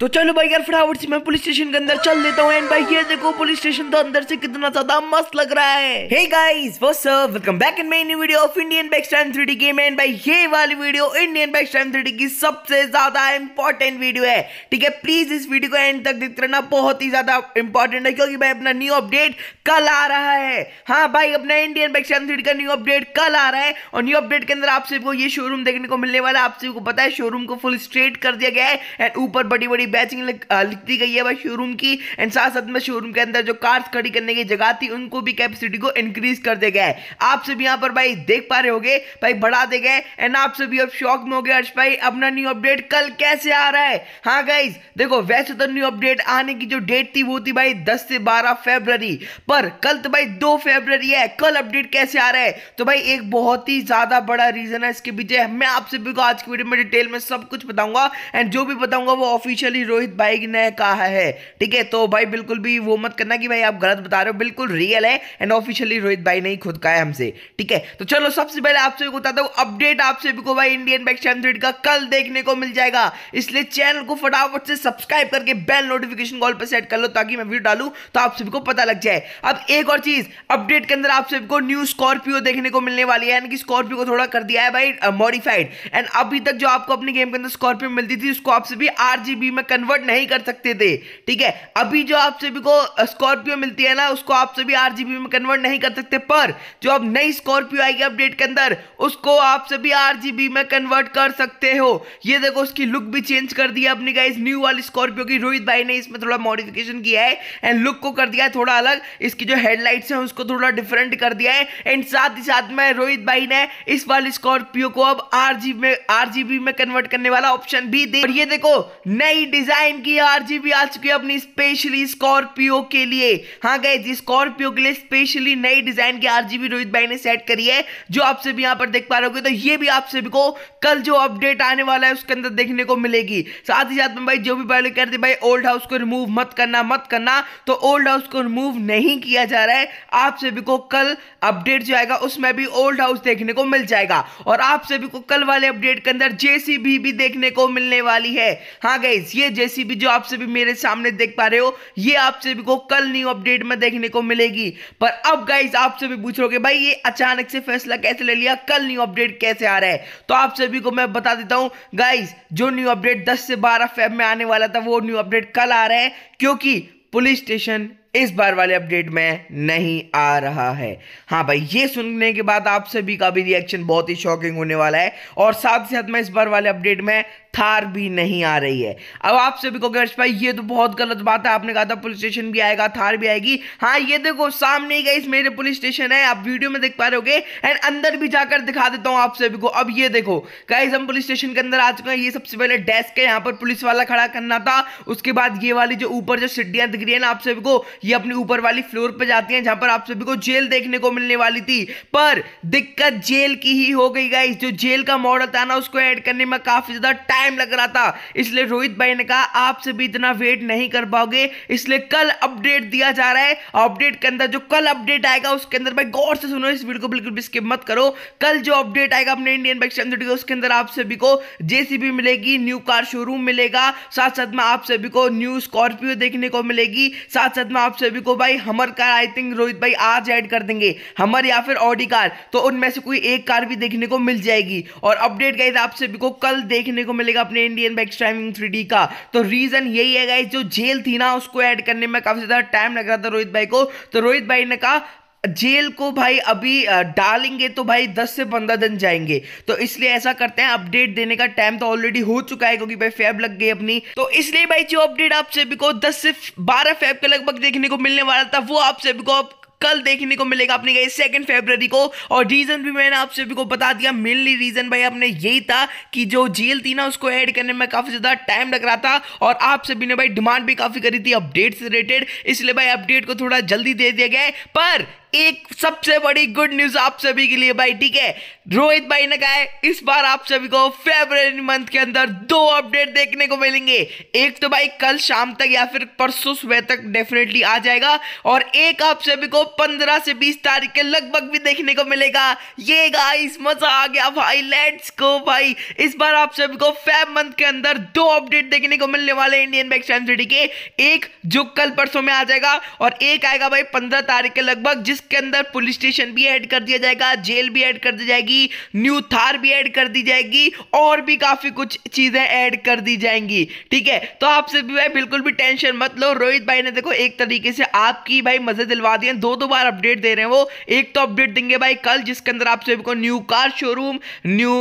तो चलो भाई यार फटाफट से मैं पुलिस स्टेशन के अंदर चल देता हूँ एंड भाई ये देखो पुलिस स्टेशन तो अंदर से कितना ज्यादा मस्त लग रहा है hey guys what's up welcome back in my new video of Indian bike stand 3D game and भाई ये वाली video Indian bike stand 3D की सबसे ज्यादा इंपॉर्टेंट वीडियो है ठीक है प्लीज इस वीडियो को एंड तक देखते रहना बहुत ही ज्यादा इंपॉर्टेंट है क्योंकि भाई अपना न्यू अपडेट कल आ रहा है हाँ भाई अपना इंडियन बाइक स्टैंड थ्री का न्यू अपडेट कल आ रहा है और न्यू अपडेट के अंदर आप सबको ये शोरूम देखने को मिलने वाला है आप सबको पता है शोरूम को फुल स्ट्रेट कर दिया गया है एंड ऊपर बड़ी बड़ी बैचिंग लिख दी गई है वह शोरूम की एंड साथ साथ में शोरूम के अंदर जो कार्स खड़ी करने की जगह थी उनको भी कैपेसिटी को इंक्रीज कर दिया गया है आप सभी यहाँ पर भाई देख पा रहे हो भाई बढ़ा दे गए एंड आप सभी अब शौक में हो गए अर्ष भाई अपना न्यू अपडेट कल कैसे आ रहा है हाँ गाइज देखो वैसे तो न्यू अपडेट आने की जो डेट थी वो थी भाई दस से बारह फेबररी पर कल तो भाई दो फेबररी है कल अपडेट कैसे आ रहा है तो भाई एक बहुत ही ज्यादा बड़ा रीजन है इसके पीछे मैं आप सभी को आज की वीडियो में डिटेल में सब कुछ बताऊंगा एंड जो भी बताऊंगा वो ऑफिशियली एक्चुअली रोहित भाई ने कहा है ठीक है तो भाई बिल्कुल भी वो मत करना कि भाई आप गलत बता रहे हो बिल्कुल रियल है एंड ऑफिशियली रोहित भाई ने ही खुद कहा है हमसे ठीक है तो चलो सबसे पहले आप सभी को बताता हूँ अपडेट आप सभी को भाई इंडियन बैक चैम्पियन का कल देखने को मिल जाएगा इसलिए चैनल को फटाफट से सब्सक्राइब करके बेल नोटिफिकेशन कॉल पर सेट कर लो ताकि मैं वीडियो डालू तो आप सभी को पता लग जाए अब एक और चीज अपडेट के अंदर आप सभी को न्यू स्कॉर्पियो देखने को मिलने वाली है यानी कि स्कॉर्पियो को थोड़ा कर दिया है भाई मॉडिफाइड uh, एंड अभी तक जो आपको अपने गेम के अंदर स्कॉर्पियो मिलती थी उसको आप सभी आरजीबी में कन्वर्ट नहीं कर सकते थे ठीक है अभी जो आप सभी को स्कॉर्पियो मिलती है ना उसको आप सभी आर में कन्वर्ट नहीं कर सकते पर जो अब नई स्कॉर्पियो आएगी अपडेट के अंदर उसको आप सभी आर में कन्वर्ट कर सकते हो ये देखो उसकी लुक भी चेंज कर दिया अपनी गाइज न्यू वाली स्कॉर्पियो की रोहित भाई ने इसमें थोड़ा मॉडिफिकेशन किया है एंड लुक को कर दिया है थोड़ा अलग इसकी जो हेडलाइट्स है उसको थोड़ा डिफरेंट कर दिया है एंड साथ ही साथ में रोहित भाई ने इस वाली स्कॉर्पियो को अब आर में आर में कन्वर्ट करने वाला ऑप्शन भी दे और ये देखो नई डिजाइन की आरजीबी आ चुकी है अपनी स्पेशली स्कॉर्पियो के लिए हाँ गए स्कॉर्पियो के लिए स्पेशली नई डिजाइन की आरजीबी रोहित भाई ने सेट करी है जो आप सभी यहाँ पर देख पा रहे हो तो ये भी आप सभी को कल जो अपडेट आने वाला है उसके अंदर देखने को मिलेगी साथ ही साथ में भाई जो भी पहले कह रहे थे भाई ओल्ड हाउस को रिमूव मत करना मत करना तो ओल्ड हाउस को रिमूव नहीं किया जा रहा है आप सभी को कल अपडेट जो आएगा उसमें भी ओल्ड हाउस देखने को मिल जाएगा और आप सभी को कल वाले अपडेट के अंदर जेसीबी भी देखने को मिलने वाली है हाँ गई ये ये जेसीबी जो आप सभी मेरे सामने देख पा रहे हो ये आप सभी को कल न्यू अपडेट में देखने को मिलेगी पर अब गाइज आप सभी पूछ रहे भाई ये अचानक से फैसला कैसे ले लिया कल न्यू अपडेट कैसे आ रहा है तो आप सभी को मैं बता देता हूँ गाइज जो न्यू अपडेट दस से बारह फेब में आने वाला था वो न्यू अपडेट कल आ रहा है क्योंकि पुलिस स्टेशन इस बार वाले अपडेट में नहीं आ रहा है हाँ भाई ये सुनने के बाद आप सभी का भी रिएक्शन बहुत ही शॉकिंग होने वाला है और साथ ही साथ मैं इस बार वाले अपडेट में थार भी नहीं आ रही है अब आप सभी को गर्ष भाई ये तो बहुत गलत बात है आपने कहा था पुलिस स्टेशन भी आएगा थार भी आएगी हाँ ये देखो सामने ही गई मेरे पुलिस स्टेशन है आप वीडियो में देख पा रहे होगे एंड अंदर भी जाकर दिखा देता हूँ आप सभी को अब ये देखो गाइज हम पुलिस स्टेशन के अंदर आ चुके हैं ये सबसे पहले डेस्क है यहाँ पर पुलिस वाला खड़ा करना था उसके बाद ये वाली जो ऊपर जो सीढ़ियां दिख रही है ना आप सभी को ये अपनी ऊपर वाली फ्लोर पर जाती है जहां पर आप सभी को जेल देखने को मिलने वाली थी पर दिक्कत जेल की ही हो गई गाइज जो जेल का मॉडल था ना उसको एड करने में काफी ज्यादा टाइम लग रहा था इसलिए रोहित भाई ने कहा आपसे भी इतना वेट नहीं कर पाओगे इसलिए कल अपडेट दिया जा रहा है अपडेट के अंदर जो कल अपडेट आएगा उसके अंदर भाई गौर से सुनो इस वीडियो को बिल्कुल भी स्किप मत करो कल जो अपडेट आएगा अपने इंडियन बाइक चैनल उसके अंदर आप सभी को जेसीबी मिलेगी न्यू कार शोरूम मिलेगा साथ साथ में आप सभी को न्यू स्कॉर्पियो देखने को मिलेगी साथ साथ में आप सभी को भाई हमर कार आई थिंक रोहित भाई आज ऐड कर देंगे हमर या फिर ऑडी कार तो उनमें से कोई एक कार भी देखने को मिल जाएगी और अपडेट गाइज आप सभी को कल देखने को मिलेगी चलेगा अपने इंडियन बैक स्ट्राइविंग थ्री का तो रीजन यही है गाइस जो जेल थी ना उसको ऐड करने में काफी ज्यादा टाइम लग रहा था रोहित भाई को तो रोहित भाई ने कहा जेल को भाई अभी डालेंगे तो भाई 10 से 15 दिन जाएंगे तो इसलिए ऐसा करते हैं अपडेट देने का टाइम तो ऑलरेडी हो चुका है क्योंकि भाई फैब लग गई अपनी तो इसलिए भाई जो अपडेट आप सभी को 10 से 12 फैब के लगभग देखने को मिलने वाला था वो आप सभी को अब कल देखने को मिलेगा अपने गई सेकेंड फेबररी को और रीजन भी मैंने आप सभी को बता दिया मेनली रीजन भाई अपने यही था कि जो जेल थी ना उसको ऐड करने में काफ़ी ज़्यादा टाइम लग रहा था और आप सभी ने भाई डिमांड भी काफ़ी करी थी अपडेट से रिलेटेड इसलिए भाई अपडेट को थोड़ा जल्दी दे दिया गया पर एक सबसे बड़ी गुड न्यूज आप सभी के लिए भाई ठीक है रोहित भाई ने कहा है इस बार आप सभी को फेब्रवरी मंथ के अंदर दो अपडेट देखने को मिलेंगे एक तो भाई कल शाम तक या फिर परसों सुबह तक डेफिनेटली आ जाएगा और एक आप सभी को 15 से 20 तारीख के लगभग भी देखने को मिलेगा ये गाइस मजा आ गया भाई लेट्स गो भाई इस बार आप सभी को फेब मंथ के अंदर दो अपडेट देखने को मिलने वाले इंडियन बैंक सेंसिटी के एक जो कल परसों में आ जाएगा और एक आएगा भाई पंद्रह तारीख के लगभग जिस इसके अंदर पुलिस स्टेशन भी ऐड कर दिया जाएगा जेल भी ऐड कर दी जाएगी न्यू थार भी ऐड कर दी जाएगी और भी काफ़ी कुछ चीज़ें ऐड कर दी जाएंगी ठीक है तो आपसे भी भाई बिल्कुल भी टेंशन मत लो रोहित भाई ने देखो एक तरीके से आपकी भाई मज़े दिलवा दिए दो दो बार अपडेट दे रहे हैं वो एक तो अपडेट देंगे भाई कल जिसके अंदर आप सभी को new car showroom new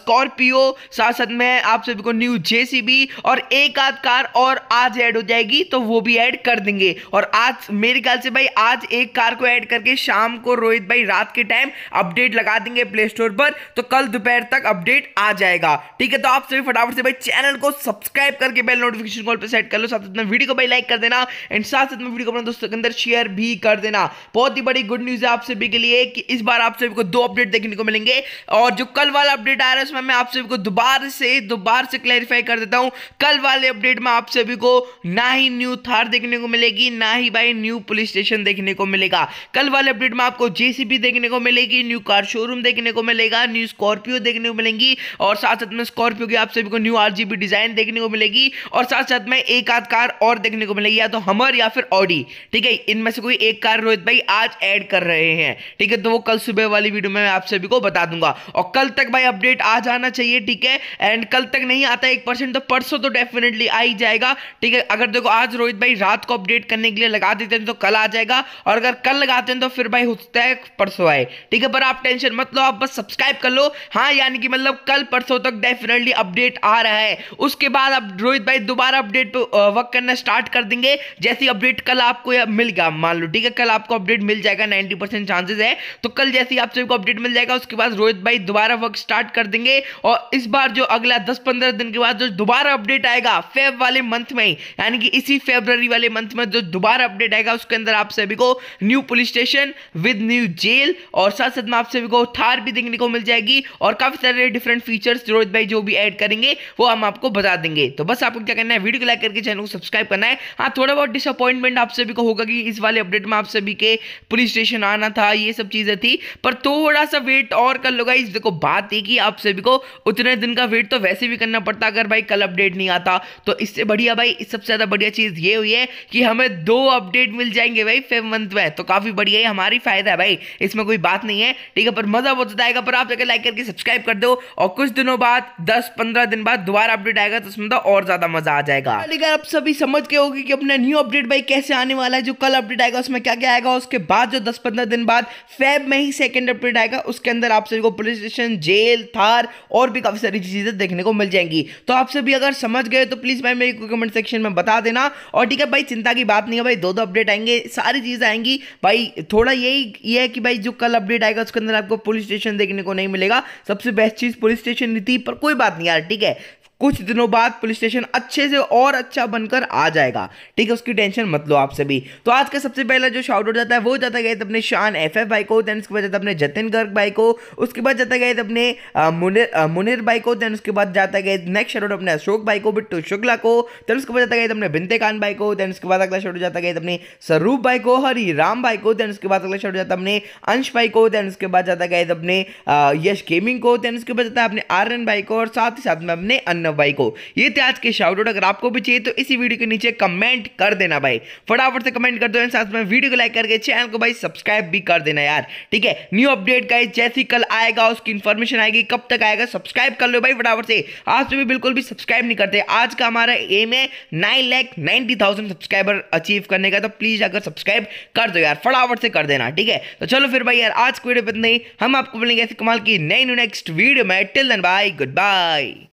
Scorpio साथ साथ में आप सभी को न्यू जेसीबी और एक आध कार और आज ऐड हो जाएगी तो वो भी ऐड कर देंगे और आज मेरे ख्याल से भाई आज एक कार को ऐड कर करके शाम को रोहित भाई रात के टाइम अपडेट लगा देंगे प्ले स्टोर पर तो कल दोपहर तक अपडेट आ जाएगा ठीक है तो आप सभी फटाफट से भाई चैनल को सब्सक्राइब करके बेल नोटिफिकेशन कॉल पर सेट कर लो साथ में वीडियो को भाई लाइक कर देना एंड साथ साथ में वीडियो को अपने दोस्तों के अंदर शेयर भी कर देना बहुत ही बड़ी गुड न्यूज़ है आप सभी के लिए कि इस बार आप सभी को दो अपडेट देखने को मिलेंगे और जो कल वाला अपडेट आ रहा है उसमें मैं आप सभी को दोबारा से दोबारा से क्लैरिफाई कर देता हूँ कल वाले अपडेट में आप सभी को ना ही न्यू थार देखने को मिलेगी ना ही भाई न्यू पुलिस स्टेशन देखने को मिलेगा कल वाले अपडेट में आपको जेसीबी देखने को मिलेगी न्यू कार शोरूम देखने को मिलेगा न्यू स्कॉर्पियो देखने को मिलेंगी और साथ साथ में स्कॉर्पियो की आप सभी को न्यू आर डिजाइन देखने को मिलेगी और साथ साथ में एक आध कार और देखने को मिलेगी या तो हमर या फिर ऑडी ठीक है इनमें से कोई एक कार रोहित भाई आज एड कर रहे हैं ठीक है तो वो कल सुबह वाली वीडियो में आप सभी को बता दूंगा और कल तक भाई अपडेट आ जाना चाहिए ठीक है एंड कल तक नहीं आता एक परसेंट तो परसों तो डेफिनेटली आ ही जाएगा ठीक है अगर देखो आज रोहित भाई रात को अपडेट करने के लिए लगा देते हैं तो कल आ जाएगा और अगर कल लगाते हैं तो फिर भाई होता है परसों आए ठीक है पर आप टेंशन मत लो आप बस सब्सक्राइब कर लो हाँ यानी कि मतलब कल परसों तक डेफिनेटली अपडेट आ रहा है उसके बाद अब रोहित भाई दोबारा अपडेट वर्क करना स्टार्ट कर देंगे जैसी अपडेट कल आपको मिल गया मान लो ठीक है कल आपको अपडेट मिल जाएगा नाइन्टी चांसेस है तो कल जैसी आप सभी को अपडेट मिल जाएगा उसके बाद रोहित भाई दोबारा वर्क स्टार्ट कर देंगे और इस बार जो अगला दस पंद्रह दिन के बाद जो दोबारा अपडेट आएगा फेब वाले मंथ में यानी कि इसी फेबर वाले मंथ में जो दोबारा अपडेट आएगा उसके अंदर आप सभी को new police station station with new jail और साथ साथ में आप सभी को थार भी देखने को मिल जाएगी और काफ़ी सारे डिफरेंट फीचर्स रोहित भाई जो भी ऐड करेंगे वो हम आपको बता देंगे तो बस आपको क्या करना है वीडियो को लाइक करके चैनल को सब्सक्राइब करना है हाँ थोड़ा बहुत डिसअपॉइंटमेंट आप सभी को होगा कि इस वाले अपडेट में आप सभी के पुलिस स्टेशन आना था ये सब चीज़ें थी पर थोड़ा सा वेट और कर लोगा इस देखो बात ये कि आप सभी को उतने दिन का वेट तो वैसे भी करना पड़ता अगर भाई कल अपडेट नहीं आता तो इससे बढ़िया भाई सबसे ज़्यादा बढ़िया चीज़ ये हुई है कि हमें दो अपडेट मिल जाएंगे भाई फिफ्थ मंथ में तो काफ़ी बढ़िया ये हमारी फ़ायदा है भाई इसमें कोई बात नहीं है ठीक है पर मज़ा बहुत ज़्यादा आएगा पर आप जाकर लाइक करके सब्सक्राइब कर दो और कुछ दिनों बाद दस पंद्रह दिन बाद दोबारा अपडेट आएगा तो उसमें तो और ज़्यादा मज़ा आ जाएगा लेकिन आप सभी समझ गए होगी कि अपना न्यू अपडेट भाई कैसे आने वाला है जो कल अपडेट आएगा उसमें क्या क्या आएगा उसके बाद जो दस पंद्रह दिन बाद फैब में ही सेकेंड अपडेट आएगा उसके अंदर आप सभी को पुलिस स्टेशन जेल थार और भी काफ़ी सारी चीज़ें देखने को मिल जाएंगी तो आप सभी अगर समझ गए तो प्लीज़ भाई मेरे को कमेंट सेक्शन में बता देना और ठीक है भाई चिंता की बात नहीं है भाई दो दो अपडेट आएंगे सारी चीज़ें आएंगी भाई थोड़ा यही ये है कि भाई जो कल अपडेट आएगा उसके अंदर आपको पुलिस स्टेशन देखने को नहीं मिलेगा सबसे बेस्ट चीज़ पुलिस स्टेशन नीति पर कोई बात नहीं यार ठीक है कुछ दिनों बाद पुलिस स्टेशन अच्छे से और अच्छा बनकर आ जाएगा ठीक है उसकी टेंशन मत लो आप सभी तो आज का सबसे पहला जो शाउट आउट जाता है वो जाता गया अपने शान एफ एफ भाई को देन उसके बाद जाता अपने जतिन गर्ग भाई को उसके बाद जाता गया अपने मुनिर मुनिर भाई को देन उसके बाद जाता गया नेक्स्ट शाउट अपने अशोक भाई को बिट्टू शुक्ला को देन उसके बाद जाता गया अपने बिनते खान भाई को देन उसके बाद अगला शाउट जाता गया अपने स्वरूप भाई को हरी राम भाई को देन उसके बाद अगला शाउट जाता अपने अंश भाई को देन उसके बाद जाता गया अपने यश गेमिंग को देन उसके बाद जाता है अपने आर्यन भाई को और साथ ही साथ में अपने अन्य यादव भाई को ये थे आज के शाउट अगर आपको भी चाहिए तो इसी वीडियो के नीचे कमेंट कर देना भाई फटाफट से कमेंट कर दो साथ में वीडियो को लाइक करके चैनल को भाई सब्सक्राइब भी कर देना यार ठीक है न्यू अपडेट का जैसी कल आएगा उसकी इन्फॉर्मेशन आएगी कब तक आएगा सब्सक्राइब कर लो भाई फटाफट से आज तो भी बिल्कुल भी सब्सक्राइब नहीं करते आज का हमारा एम है nine lakh ninety thousand subscriber achieve करने का तो प्लीज अगर सब्सक्राइब कर दो यार फटाफट से कर देना ठीक है तो चलो फिर भाई यार आज को वीडियो पर नहीं हम आपको बोलेंगे ऐसे कमाल की नई नेक्स्ट वीडियो में till then bye good bye